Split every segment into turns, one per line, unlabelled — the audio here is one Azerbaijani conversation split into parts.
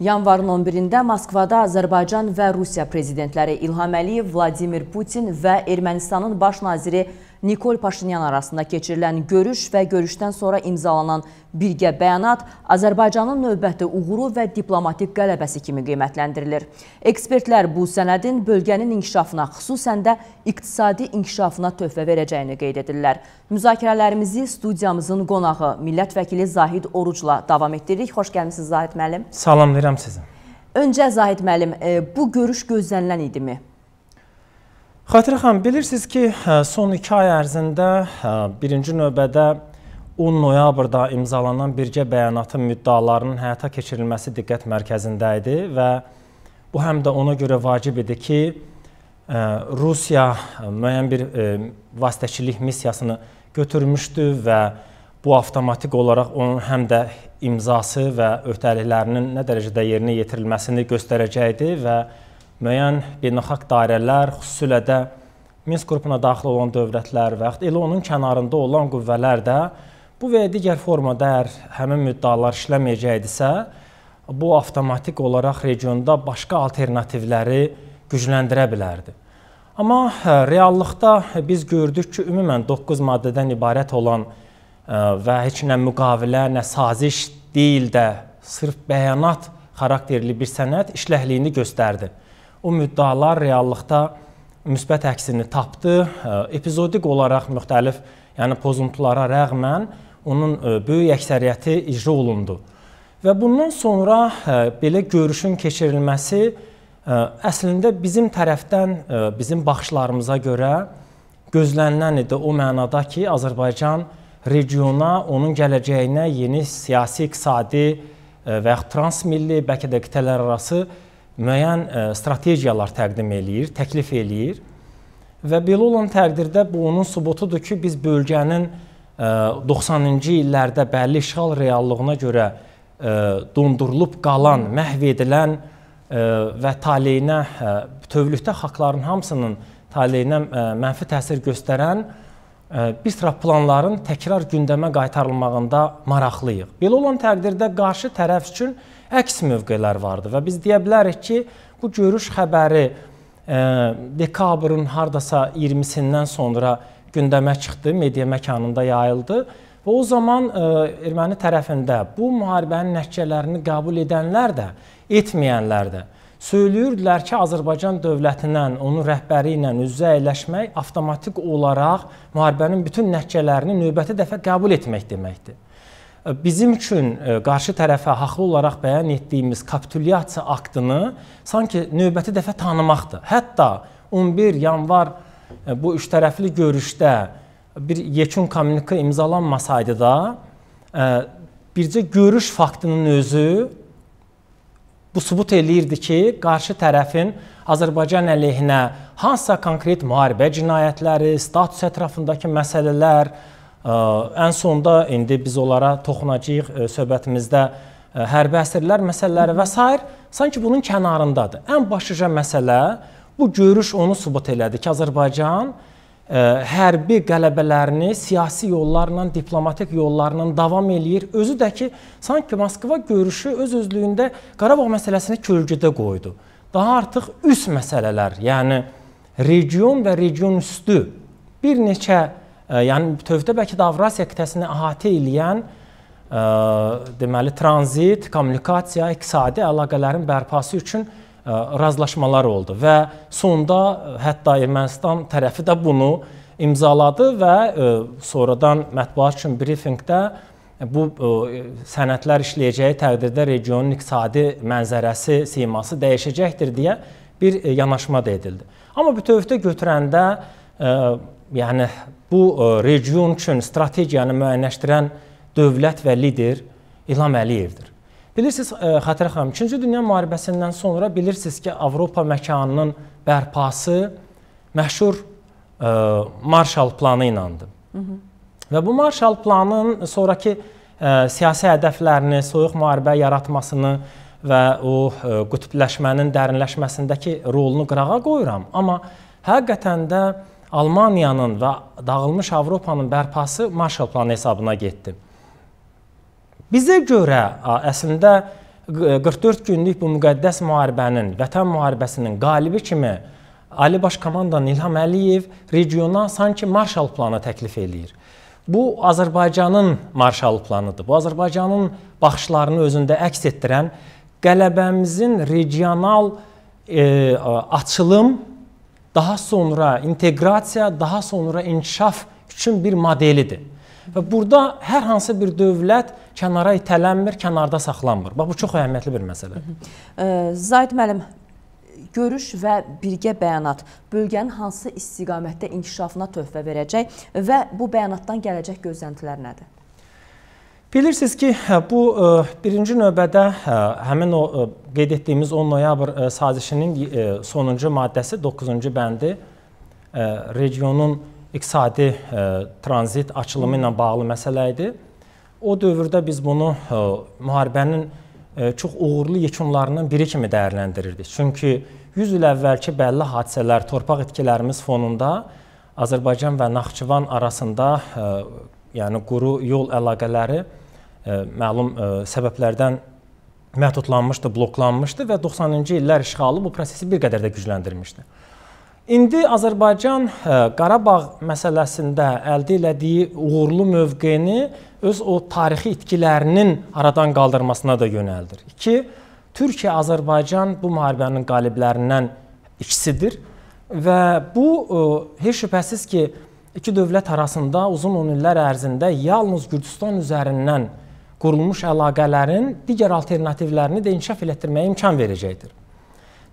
Yanvarın 11-də Moskvada Azərbaycan və Rusiya prezidentləri İlham Əliyev, Vladimir Putin və Ermənistanın baş naziri Nikol Paşinyan arasında keçirilən görüş və görüşdən sonra imzalanan birgə bəyanat Azərbaycanın növbəti uğuru və diplomatik qələbəsi kimi qiymətləndirilir. Ekspertlər bu sənədin bölgənin inkişafına, xüsusən də iqtisadi inkişafına töhfə verəcəyini qeyd edirlər. Müzakirələrimizi studiyamızın qonağı, millət vəkili Zahid Orucla davam etdiririk. Xoş gəlmisiniz Zahid müəllim.
Salamlayıram sizə.
Öncə Zahid müəllim, e, bu görüş gözlənilən idimi?
Xatirə xanım, bilirsiniz ki, hə, son 2 ay ərzində hə, birinci növbədə 10 noyabrda imzalanan birgə bəyanatın müddəalarının həyata keçirilməsi diqqət mərkəzində idi və bu həm də ona görə vacib idi ki, hə, Rusiya müəyyən bir e, vasitəçilik missiyasını götürmüşdü və bu avtomatik olaraq onun həm də imzası və öhdəliklərinin nə dərəcədə yerinə yetirilməsini göstərəcəkdi və bu müəyyən beynəlxalq dairələr, xüsusilə də Minsk qrupuna daxil olan dövlətlər və yaxud elə onun kənarında olan qüvvələr də bu və ya digər formada əgər həmin müddəalar işləməyəcəkdisə, bu avtomatik olaraq regionda başqa alternativləri gücləndirə bilərdi. Amma e, reallıqda biz gördük ki, ümumən 9 maddədən ibarət olan e, və heç nə müqavilə, nə saziş deyil də sırf bəyanat xarakterli bir sənəd işləhliyini göstərdi o müddəalar reallıqda müsbət əksini tapdı. Epizodik olaraq müxtəlif, yəni pozuntulara rəğmən onun böyük əksəriyyəti icra olundu. Və bundan sonra belə görüşün keçirilməsi əslində bizim tərəfdən bizim baxışlarımıza görə gözlənilən idi o mənada ki, Azərbaycan regiona, onun gələcəyinə yeni siyasi, iqtisadi və yaxud transmilli, bəlkə də qitələrarası arası müəyyən e, strategiyalar təqdim eləyir, təklif eləyir və belə olan təqdirdə bu onun sübutudur ki, biz bölgənin 90-cı e, illərdə bəlli işğal reallığına görə e, dondurulub qalan, məhv edilən və taleyinə bütövlükdə haqların hamısının taleyinə mənfi təsir göstərən bir sıra planların təkrar gündəmə qaytarılmağında maraqlıyıq. Belə olan təqdirdə qarşı tərəf üçün əks mövqelər vardı və biz deyə bilərik ki, bu görüş xəbəri ə, e, dekabrın hardasa 20-sindən sonra gündəmə çıxdı, media məkanında yayıldı və o zaman ə, e, erməni tərəfində bu müharibənin nəticələrini qəbul edənlər də, etməyənlər də söyləyirdilər ki, Azərbaycan dövlətindən, onun rəhbəri ilə üz-üzə əyləşmək avtomatik olaraq müharibənin bütün nəticələrini növbəti dəfə qəbul etmək deməkdir bizim üçün qarşı tərəfə haqlı olaraq bəyan etdiyimiz kapitulyasiya aktını sanki növbəti dəfə tanımaqdır. Hətta 11 yanvar bu üçtərəfli görüşdə bir yekun kommunikə imzalanmasaydı da bircə görüş faktının özü bu sübut eləyirdi ki, qarşı tərəfin Azərbaycan əleyhinə hansısa konkret müharibə cinayətləri, status ətrafındakı məsələlər, Ən sonda indi biz onlara toxunacağıq söhbətimizdə hərbi əsirlər məsələləri və s. sanki bunun kənarındadır. Ən başlıca məsələ bu görüş onu sübut elədi ki, Azərbaycan hərbi qələbələrini siyasi yollarla, diplomatik yollarla davam eləyir. Özü də ki, sanki Moskva görüşü öz özlüyündə Qarabağ məsələsini kölgədə qoydu. Daha artıq üst məsələlər, yəni region və region üstü bir neçə yəni bütövdə bəlkə də Avrasiya qitəsini əhatə edən ə, deməli tranzit, kommunikasiya, iqtisadi əlaqələrin bərpası üçün ə, razılaşmalar oldu və sonda hətta Ermənistan tərəfi də bunu imzaladı və ə, sonradan mətbuat üçün brifinqdə bu ə, sənədlər işləyəcəyi təqdirdə regionun iqtisadi mənzərəsi, siması dəyişəcəkdir deyə bir ə, yanaşma da edildi. Amma bütövdə götürəndə ə, yəni bu e, region üçün strategiyanı müəyyənləşdirən dövlət və lider İlham Əliyevdir. Bilirsiniz e, Xatirə xanım, 2-ci dünya müharibəsindən sonra bilirsiniz ki, Avropa məkanının bərpası məşhur e, Marshall planı ilandı. Və bu Marshall planının sonrakı ə, siyasi hədəflərini, soyuq müharibə yaratmasını və o ə, qutbləşmənin dərinləşməsindəki rolunu qırağa qoyuram, amma həqiqətən də ə, Almaniyanın və dağılmış Avropanın bərpası Marshall planı hesabına getdi. Bizə görə əslində 44 günlük bu müqəddəs müharibənin, vətən müharibəsinin qalibi kimi Ali Baş Komandan İlham Əliyev regiona sanki Marshall planı təklif eləyir. Bu Azərbaycanın Marshall planıdır. Bu Azərbaycanın baxışlarını özündə əks etdirən qələbəmizin regional e, açılım daha sonra inteqrasiya, daha sonra inkişaf üçün bir modelidir. Və burada hər hansı bir dövlət kənara itələnmir, kənarda saxlanmır. Bax bu çox əhəmiyyətli bir məsələdir.
Zaid müəllim görüş və birgə bəyanat bölgənin hansı istiqamətdə inkişafına töhfə verəcək və bu bəyanatdan gələcək gözləntilər nədir?
Bilirsiniz ki, hə, bu e, birinci növbədə hə, həmin o e, qeyd etdiyimiz 10 noyabr e, sazişinin sonuncu maddəsi 9-cu bəndi regionun iqtisadi tranzit açılımı ilə bağlı məsələ idi. O dövrdə biz bunu müharibənin çox uğurlu yekunlarından biri kimi dəyərləndirirdik. Çünki 100 il əvvəlki bəlli hadisələr, torpaq itkilərimiz fonunda Azərbaycan və Naxçıvan arasında yəni quru yol əlaqələri e, məlum e, səbəblərdən məhdudlanmışdı, bloklanmışdı və 90-cı illər işğalı bu prosesi bir qədər də gücləndirmişdi. İndi Azərbaycan e, Qarabağ məsələsində əldə etdiyi uğurlu mövqeyini öz o tarixi itkilərinin aradan qaldırmasına da yönəldir. 2. Türkiyə Azərbaycan bu müharibənin qaliblərindən ikisidir və bu heç şübhəsiz ki, iki dövlət arasında uzun on illər ərzində yalnız Gürcüstan üzərindən qurulmuş əlaqələrin digər alternativlərini də inkişaf elətdirməyə imkan verəcəkdir.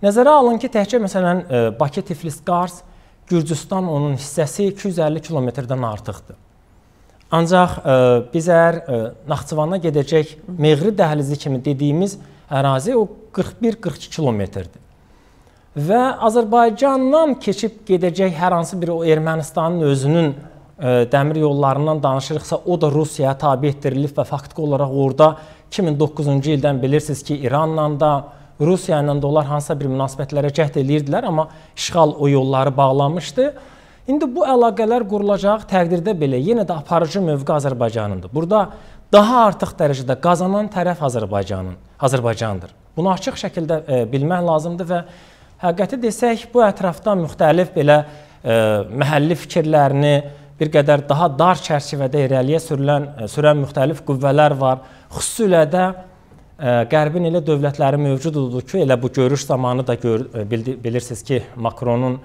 Nəzərə alın ki, təkcə məsələn e, Bakı-Tiflis-Qars, Gürcüstan onun hissəsi 250 kilometrdən artıqdır. Ancaq ə, e, biz əgər ə, e, Naxçıvana gedəcək Meğri dəhlizi kimi dediyimiz ərazi o 41-42 kilometrdir və Azərbaycandan keçib gedəcək hər hansı bir o Ermənistanın özünün ə, e, dəmir yollarından danışırıqsa, o da Rusiyaya tabe etdirilib və faktiki olaraq orada 2009-cu ildən bilirsiniz ki, İranla da Rusiya ilə də onlar hansısa bir münasibətlərə cəhd eləyirdilər, amma işğal o yolları bağlamışdı. İndi bu əlaqələr qurulacaq təqdirdə belə yenə də aparıcı mövqe Azərbaycanındır. Burada daha artıq dərəcədə qazanan tərəf Azərbaycanın, Azərbaycandır. Bunu açıq şəkildə ə, e, bilmək lazımdır və Həqiqəti desək, bu ətrafdan müxtəlif belə ə, e, məhəlli fikirlərini bir qədər daha dar çərçivədə irəliyə sürülən e, sürən müxtəlif qüvvələr var. Xüsusilə də ə, e, Qərbin elə dövlətləri mövcud oldu ki, elə bu görüş zamanı da gör, bildi, bilirsiniz ki, Makronun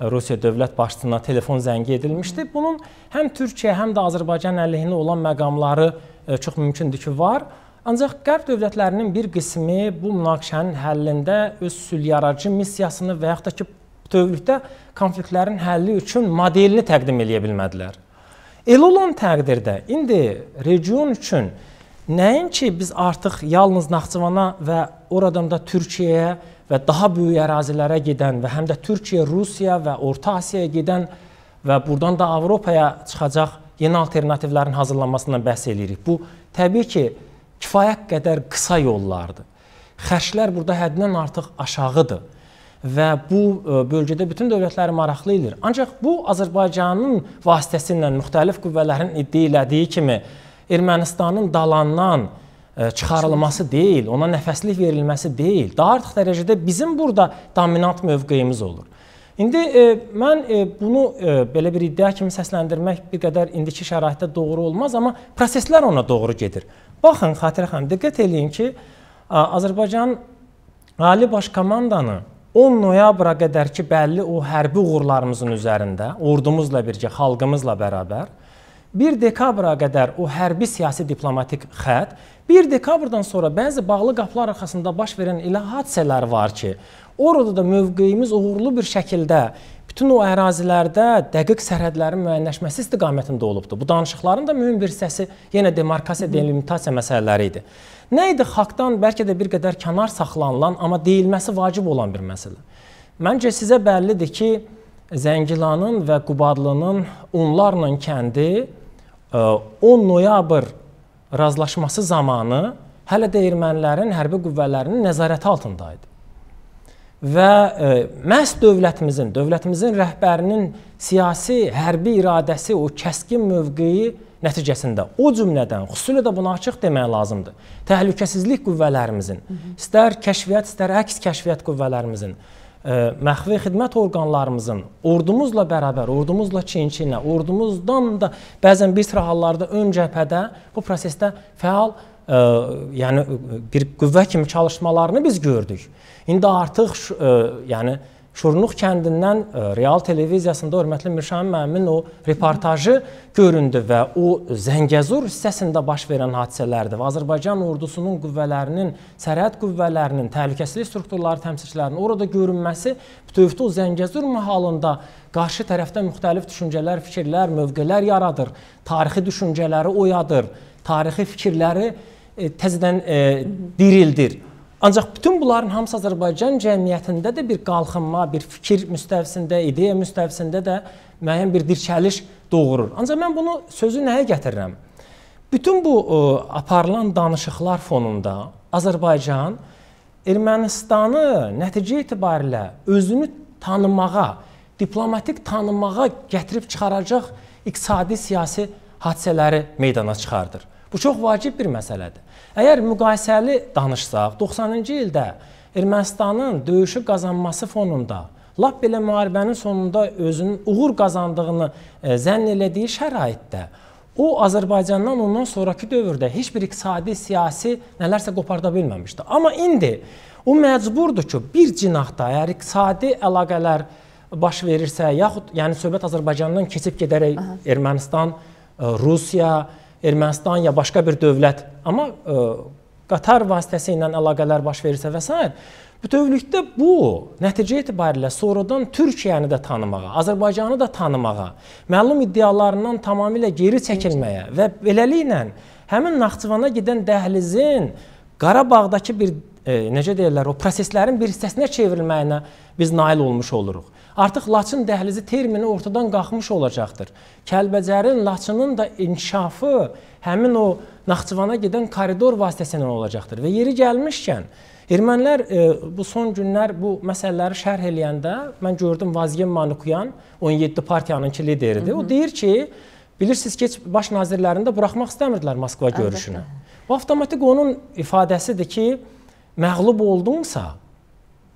Rusiya dövlət başçısına telefon zəngi edilmişdi. Bunun həm Türkiyə, həm də Azərbaycan əleyhinə olan məqamları ə, çox mümkündür ki, var. Ancaq Qərb dövlətlərinin bir qismi bu münaqişənin həllində öz sülhyaracı missiyasını və yaxud da ki, bütövlükdə konfliktlərin həlli üçün modelini təqdim edə bilmədilər. Elə olan təqdirdə indi region üçün nəinki biz artıq yalnız Naxçıvana və oradan da Türkiyəyə və daha böyük ərazilərə gedən və həm də Türkiyə, Rusiya və Orta Asiyaya gedən və burdan da Avropaya çıxacaq yeni alternativlərin hazırlanmasından bəhs eləyirik. Bu təbii ki, kifayət qədər qısa yollardır. Xərclər burada həddindən artıq aşağıdır və bu e, bölgədə bütün dövlətləri maraqlı edir. Ancaq bu Azərbaycanın vasitəsilə müxtəlif qüvvələrin iddia elədiyi kimi Ermənistanın dalandan e, çıxarılması deyil, ona nəfəslik verilməsi deyil. Daha artıq dərəcədə bizim burada dominant mövqeyimiz olur. İndi e, mən e, bunu e, belə bir iddia kimi səsləndirmək bir qədər indiki şəraitdə doğru olmaz, amma proseslər ona doğru gedir. Baxın Xatirə xanım, diqqət eləyin ki, Azərbaycan Ali Baş Komandanı 10 noyabra qədər ki, bəlli o hərbi uğurlarımızın üzərində, ordumuzla birgə, xalqımızla bərabər 1 dekabra qədər o hərbi siyasi diplomatik xətt, 1 dekabrdan sonra bəzi bağlı qapılar arxasında baş verən elə hadisələr var ki, Orada da mövqeyimiz uğurlu bir şəkildə bütün o ərazilərdə dəqiq sərhədlərin müəyyənləşməsi istiqamətində olubdur. Bu danışıqların da mühüm bir hissəsi yenə demarkasiya, delimitasiya məsələləri idi. Nə idi xalqdan bəlkə də bir qədər kənar saxlanılan, amma deyilməsi vacib olan bir məsələ. Məncə sizə bəllidir ki, Zəngilanın və Qubadlının onlarla kəndi 10 e, noyabr razılaşması zamanı hələ də ermənilərin hərbi qüvvələrinin nəzarəti altında idi və e, məhz dövlətimizin, dövlətimizin rəhbərinin siyasi, hərbi iradəsi, o kəskin mövqeyi nəticəsində o cümlədən xüsusilə də bunu açıq demək lazımdır. Təhlükəsizlik qüvvələrimizin, Hı -hı. istər kəşfiyyat, istər əks kəşfiyyat qüvvələrimizin, e, məxfi xidmət orqanlarımızın ordumuzla bərabər, ordumuzla çin-çinə, ordumuzdan da bəzən bir sıra hallarda ön cəbhədə bu prosesdə fəal ə, yəni bir qüvvə kimi çalışmalarını biz gördük. İndi artıq ə, yəni Şurnuq kəndindən ə, Real televiziyasında hörmətli Mirşan müəllimin o reportajı göründü və o Zəngəzur hissəsində baş verən hadisələrdir. Və Azərbaycan ordusunun qüvvələrinin, sərhəd qüvvələrinin, təhlükəsizlik strukturları təmsilçilərinin orada görünməsi bütövlükdə o Zəngəzur mahalında qarşı tərəfdə müxtəlif düşüncələr, fikirlər, mövqelər yaradır, tarixi düşüncələri oyadır, tarixi fikirləri e, təzədən e, dirildir. Ancaq bütün bunların hamısı Azərbaycan cəmiyyətində də bir qalxınma, bir fikir müstəvisində, ideya müstəvisində də müəyyən bir dirçəliş doğurur. Ancaq mən bunu sözü nəyə gətirirəm? Bütün bu ə, e, aparılan danışıqlar fonunda Azərbaycan Ermənistanı nəticə itibarilə özünü tanımağa, diplomatik tanımağa gətirib çıxaracaq iqtisadi, siyasi hadisələri meydana çıxardır. Bu çox vacib bir məsələdir. Əgər müqayisəli danışsaq, 90-cı ildə Ermənistanın döyüşü qazanması fonunda lap belə müharibənin sonunda özünün uğur qazandığını e, zənn elədiyi şəraitdə o Azərbaycandan ondan sonrakı dövrdə heç bir iqtisadi, siyasi nələrsə qoparda bilməmişdi. Amma indi o məcburdur ki, bir cinahda əgər iqtisadi əlaqələr baş verirsə, yaxud yəni söhbət Azərbaycandan keçib gedərək Aha. Ermənistan, e, Rusiya, Ermənistan ya başqa bir dövlət, amma e, Qatar vasitəsi ilə əlaqələr baş verirsə və s. bütövlükdə bu nəticə etibarilə sonradan Türkiyəni də tanımağa, Azərbaycanı da tanımağa, məlum iddialarından tamamilə geri çəkilməyə və beləliklə həmin Naxçıvana gedən dəhlizin Qarabağdakı bir e, necə deyirlər, o proseslərin bir hissəsinə çevrilməyinə biz nail olmuş oluruq artıq Laçın dəhlizi termini ortadan qalxmış olacaqdır. Kəlbəcərin, Laçının da inkişafı həmin o Naxçıvana gedən koridor vasitəsilə olacaqdır. Və yeri gəlmişkən, ermənilər e, bu son günlər bu məsələləri şərh eləyəndə mən gördüm Vazgen Manukyan 17 partiyanın ki lideridir. Hı -hı. O deyir ki, bilirsiniz ki, baş nazirlərini də buraxmaq istəmirdilər Moskva görüşünə. Bu avtomatik onun ifadəsidir ki, məğlub oldunsa,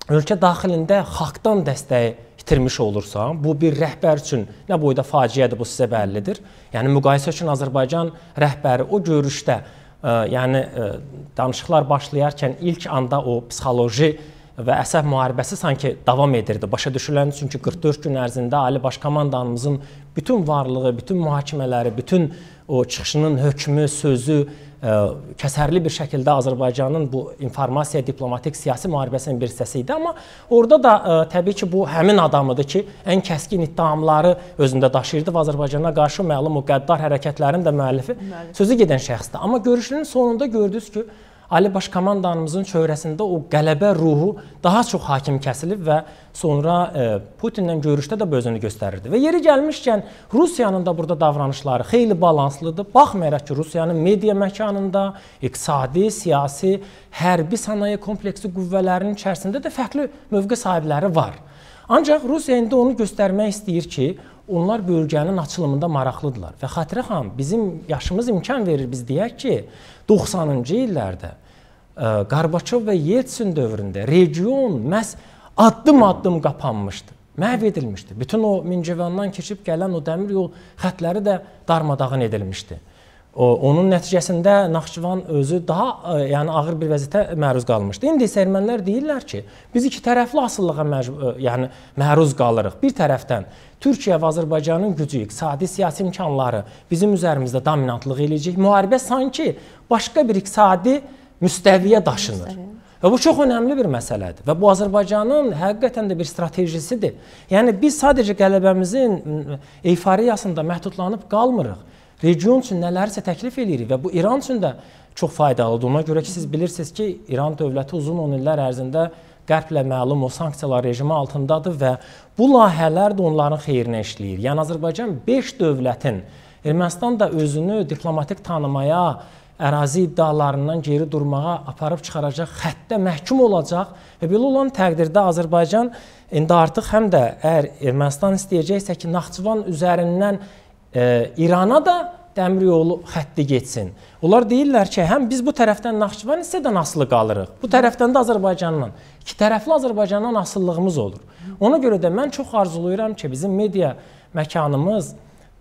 ölkə daxilində xalqdan dəstəyi itirmiş olursan, bu bir rəhbər üçün nə boyda faciədir, bu sizə bəllidir. Yəni müqayisə üçün Azərbaycan rəhbəri o görüşdə, ə, e, yəni ə, e, danışıqlar başlayarkən ilk anda o psixoloji və əsəb müharibəsi sanki davam edirdi. Başa düşülən çünki 44 gün ərzində Ali Baş Komandanımızın bütün varlığı, bütün mühakimələri, bütün o çıxışının hökmü, sözü kəsərli bir şəkildə Azərbaycanın bu informasiya diplomatik siyasi müharibəsinin bir hissəsi idi, amma orada da ə, təbii ki, bu həmin adamıdır ki, ən kəskin ittihamları özündə daşıyırdı və Azərbaycana qarşı məlum müqəddar hərəkətlərin də müəllifi Müəllif. sözü gedən şəxsdir. Amma görüşünün sonunda gördünüz ki, Ali Baş komandanımızın çöhrəsində o qələbə ruhu daha çox hakim kəsilib və sonra e, Putinlə görüşdə də özünü göstərirdi. Və yeri gəlmişkən Rusiyanın da burada davranışları xeyli balanslıdır. Baxmayaraq ki, Rusiyanın media məkanında, iqtisadi, siyasi, hərbi sənaye kompleksi qüvvələrinin içərisində də fərqli mövqe sahibləri var. Ancaq Rusiya indi onu göstərmək istəyir ki, onlar bölgənin açılımında maraqlıdırlar. Və Xatirə xanım, bizim yaşımız imkan verir biz deyək ki, 90-cı illərdə Qarbaçov və Yeltsin dövründə region məhz addım-addım qapanmışdı, məhv edilmişdi. Bütün o Mincəvandan keçib gələn o dəmir yol xətləri də darmadağın edilmişdi. O, onun nəticəsində Naxçıvan özü daha ə, yəni ağır bir vəziyyətə məruz qalmışdı. İndi isə ermənilər deyirlər ki, biz iki tərəfli asılılığa məcbur, ə, yəni məruz qalırıq. Bir tərəfdən Türkiyə və Azərbaycanın gücü, iqtisadi, siyasi imkanları bizim üzərimizdə dominantlıq eləyəcək. Müharibə sanki başqa bir iqtisadi müstəviyə daşınır. Müstəviyə. Və bu çox önəmli bir məsələdir və bu Azərbaycanın həqiqətən də bir strategisidir. Yəni biz sadəcə qələbəmizin eyfariyasında məhdudlanıb qalmırıq. Region üçün nələrsə təklif eləyirik və bu İran üçün də çox faydalıdır. Ona görə ki, siz bilirsiniz ki, İran dövləti uzun 10 illər ərzində qərblə məlum o sanksiyalar rejimi altındadır və bu layihələr də onların xeyrinə işləyir. Yəni Azərbaycan 5 dövlətin Ermənistan da özünü diplomatik tanımaya ərazi iddialarından geri durmağa aparıb çıxaracaq xəttə məhkum olacaq və belə olan təqdirdə Azərbaycan indi artıq həm də əgər Ermənistan istəyəcəksə ki, Naxçıvan üzərindən e, İrana da dəmir yolu xətti getsin. Onlar deyirlər ki, həm biz bu tərəfdən Naxçıvan hissədən asılı qalırıq. Bu tərəfdən də Azərbaycandan. İki tərəfli Azərbaycandan asıllığımız olur. Ona görə də mən çox arzulayıram ki, bizim media məkanımız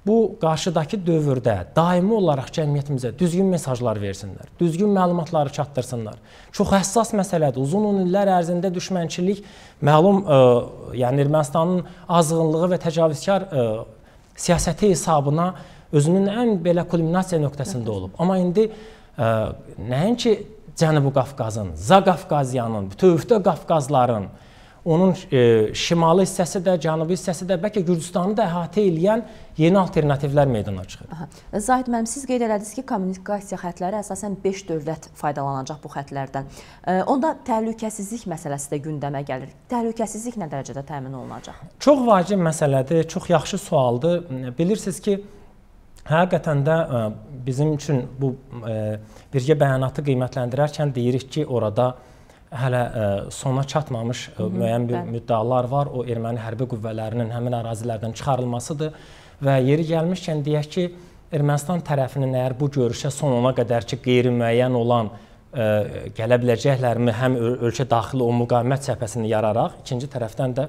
bu qarşıdakı dövrdə daimi olaraq cəmiyyətimizə düzgün mesajlar versinlər, düzgün məlumatları çatdırsınlar. Çox həssas məsələdir. Uzun illər ərzində düşmənçilik məlum, ə, e, yəni Ermənistanın azğınlığı və təcavüzkar ə, e, siyasəti hesabına özünün ən belə kulminasiya nöqtəsində olub. Amma indi ə, e, nəinki Cənubi Qafqazın, Zaqafqaziyanın, bütövlükdə Qafqazların, onun e, şimalı hissəsi də, cənubi hissəsi də, bəlkə Gürcüstanı da əhatə edən yeni alternativlər meydana çıxır. Aha.
Zahid müəllim, siz qeyd elədiniz ki, kommunikasiya xətləri əsasən 5 dövlət faydalanacaq bu xətlərdən. E, onda təhlükəsizlik məsələsi də gündəmə gəlir. Təhlükəsizlik nə dərəcədə təmin olunacaq?
Çox vacib məsələdir, çox yaxşı sualdır. Bilirsiniz ki, Həqiqətən də ə, e, bizim üçün bu ə, e, birgə bəyanatı qiymətləndirərkən deyirik ki, orada ə, hələ ə, e, sona çatmamış ə, e, müəyyən bir müddəalar var. O erməni hərbi qüvvələrinin həmin ərazilərdən çıxarılmasıdır və yeri gəlmişkən deyək ki, Ermənistan tərəfinin əgər bu görüşə sonuna qədər ki, qeyri-müəyyən olan ə, e, gələ biləcəklərmi həm öl ölkə daxili o müqavimət cəbhəsini yararaq, ikinci tərəfdən də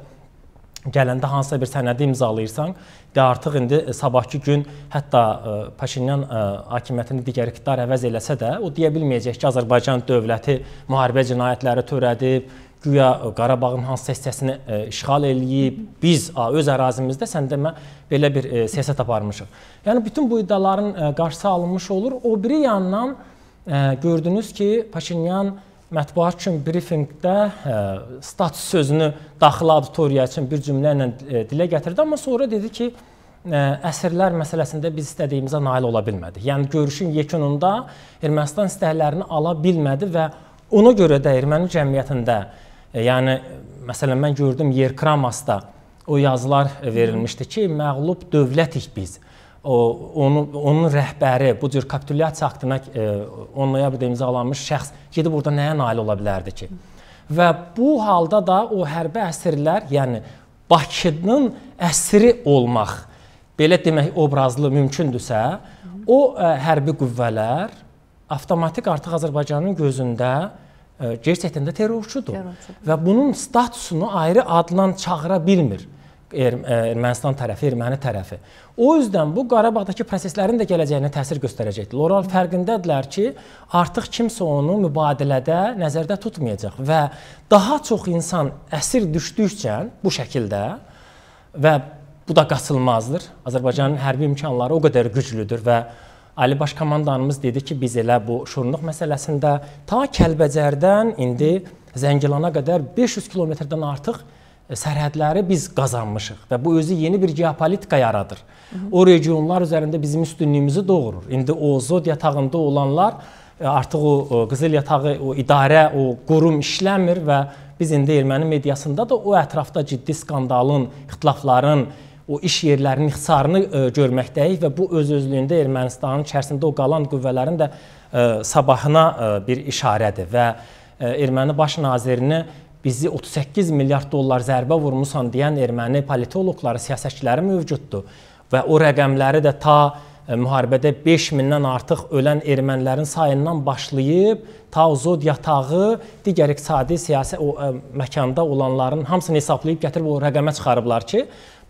gələndə hansısa bir sənədi imzalayırsan, de artıq indi e, sabahki gün hətta e, Paşinyan e, hakimiyyətini digər iqtidar əvəz eləsə də, o deyə bilməyəcək ki, Azərbaycan dövləti müharibə cinayətləri törədib, güya Qarabağın hansısa hissəsini işğal eləyib, biz öz ərazimizdə sən demə belə bir siyasət aparmışıq. Yəni bütün bu iddiaların qarşısı alınmış olur. O biri yandan gördünüz ki, Paşinyan mətbuat üçün brifinqdə e, status sözünü daxili auditoriya üçün bir cümlə ilə e, dilə gətirdi, amma sonra dedi ki, e, əsirlər məsələsində biz istədiyimizə nail ola bilmədik. Yəni görüşün yekununda Ermənistan istəklərini ala bilmədi və ona görə də erməni cəmiyyətində, yəni məsələn mən gördüm Yerkramasda o yazılar verilmişdi ki, məğlub dövlətik biz. Hı o onun onun rəhbəri bu cür kapitulyasiya aktına e, 10 noyabrda imzalanmış şəxs gedib orada nəyə nail ola bilərdi ki? Və bu halda da o hərbi əsirlər, yəni Bakının əsiri olmaq belə demək obrazlı mümkündürsə, o ə, e, hərbi qüvvələr avtomatik artıq Azərbaycanın gözündə ə, e, gerçəkdən də terrorçudur. terrorçudur. Və bunun statusunu ayrı adla çağıra bilmir. Hı Erm-, e, Ermənistan tərəfi, erməni tərəfi. O üzdən bu Qarabağdakı proseslərin də gələcəyinə təsir göstərəcəkdir. Loral fərqindədirlər ki, artıq kimsə onu mübadilədə nəzərdə tutmayacaq və daha çox insan əsir düşdükcə bu şəkildə və bu da qaçılmazdır. Azərbaycanın hərbi imkanları o qədər güclüdür və Ali Baş Komandanımız dedi ki, biz elə bu şorunluq məsələsində ta Kəlbəcərdən indi Zəngilana qədər 500 kilometrdən artıq sərhədləri biz qazanmışıq və bu özü yeni bir geopolitika yaradır. Hı -hı. O regionlar üzərində bizim üstünlüyümüzü doğurur. İndi o zod yatağında olanlar e, artıq o e, qızıl yatağı, o idarə, o qurum işləmir və biz indi erməni mediasında da o ətrafda ciddi skandalın, ixtilafların, o iş yerlərinin ixtisarını e, görməkdəyik və bu öz-özlüyündə Ermənistanın içərisində o qalan qüvvələrin də sabahına bir işarədir və erməni baş nazirini bizi 38 milyard dollar zərbə vurmusan deyən erməni politoloqları, siyasətçiləri mövcuddur və o rəqəmləri də ta e, müharibədə 5000-dən artıq ölən ermənilərin sayından başlayıb ta Zod yatağı, digər iqtisadi, siyasi o ə, e, məkanda olanların hamısını hesablayıb gətirib o rəqəmə çıxarıblar ki,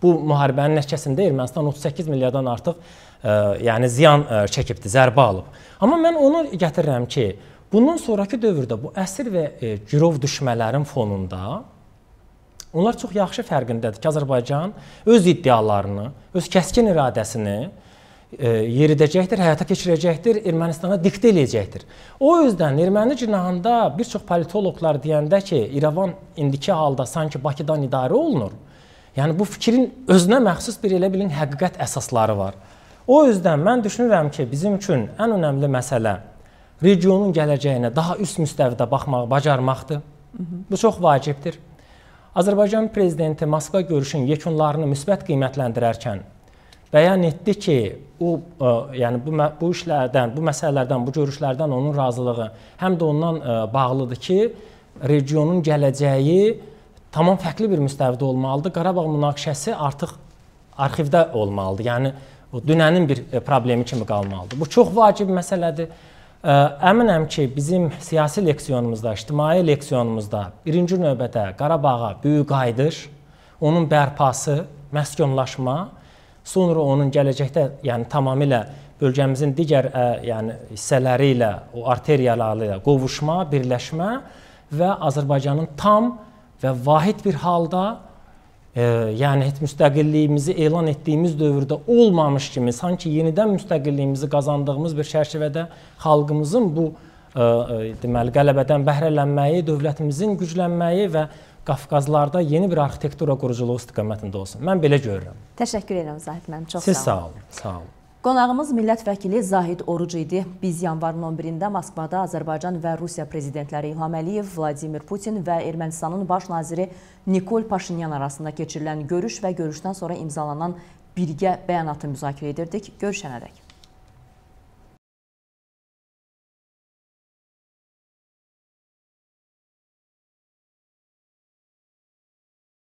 bu müharibənin nəticəsində Ermənistan 38 milyardan artıq ə, e, yəni ziyan ə, çəkibdi, zərbə alıb. Amma mən onu gətirirəm ki, Bundan sonrakı dövrdə bu əsir və e, girov düşmələrin fonunda onlar çox yaxşı fərqindədir ki, Azərbaycan öz iddialarını, öz kəskin iradəsini e, yeridəcəkdir, həyata keçirəcəkdir, Ermənistana diktə eləyəcəkdir. O özdən erməni cinahında bir çox politoloqlar deyəndə ki, İrəvan indiki halda sanki Bakıdan idarə olunur. Yəni bu fikrin özünə məxsus bir elə bilin həqiqət əsasları var. O özdən mən düşünürəm ki, bizim üçün ən önəmli məsələ regionun gələcəyinə daha üst müstəvidə baxmağı bacarmaqdır. Hı -hı. Bu çox vacibdir. Azərbaycan prezidenti Moskva görüşünün yekunlarını müsbət qiymətləndirərkən bəyan etdi ki, o ə, e, yəni bu bu işlərdən, bu məsələlərdən, bu görüşlərdən onun razılığı həm də ondan ə, e, bağlıdır ki, regionun gələcəyi tamam fərqli bir müstəvidə olmalıdır. Qarabağ münaqişəsi artıq arxivdə olmalıdır. Yəni dünənin bir e, problemi kimi qalmalıdır. Bu çox vacib məsələdir. Əminəm ki, bizim siyasi leksiyonumuzda, ictimai leksiyonumuzda birinci növbədə Qarabağa böyük qayıdış, onun bərpası, məskunlaşma, sonra onun gələcəkdə, yəni tamamilə bölgəmizin digər ə, yəni hissələri ilə, o arteriyalarla ilə qovuşma, birləşmə və Azərbaycanın tam və vahid bir halda yəni heç müstəqilliyimizi elan etdiyimiz dövrdə olmamış kimi sanki yenidən müstəqilliyimizi qazandığımız bir çərçivədə xalqımızın bu ə, e, e, deməli qələbədən bəhrələnməyi, dövlətimizin güclənməyi və Qafqazlarda yeni bir arxitektura quruculuğu istiqamətində olsun. Mən belə görürəm.
Təşəkkür edirəm Zahid müəllim. Çox Siz sağ
olun. Siz sağ olun. Sağ olun.
Qonağımız millət vəkili Zahid Oruc idi. Biz yanvarın 11-də Moskvada Azərbaycan və Rusiya prezidentləri İlham Əliyev, Vladimir Putin və Ermənistanın baş naziri Nikol Paşinyan arasında keçirilən görüş və görüşdən sonra imzalanan birgə bəyanatı müzakirə edirdik. Görüşənədək.